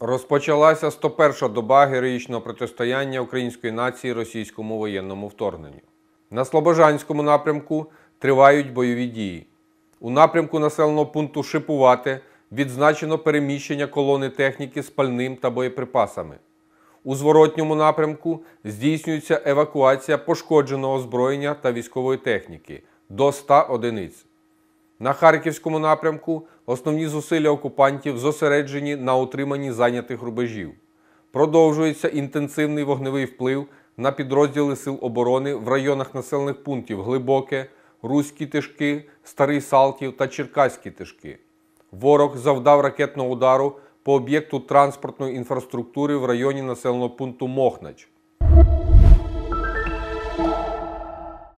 Розпочалася 101-ша доба героїчного протистояння української нації російському воєнному вторгненню. На Слобожанському напрямку тривають бойові дії. У напрямку населеного пункту Шипувати відзначено переміщення колони техніки з пальним та боєприпасами. У зворотньому напрямку здійснюється евакуація пошкодженого озброєння та військової техніки до 100 одиниць. На харківському напрямку основні зусилля окупантів зосереджені на утриманні зайнятих рубежів. Продовжується інтенсивний вогневий вплив на підрозділи Сил оборони в районах населених пунктів Глибоке, Руські Тишки, Старий Салків та Черкаські Тишки. Ворог завдав ракетного удару по об'єкту транспортної інфраструктури в районі населеного пункту Мохнач.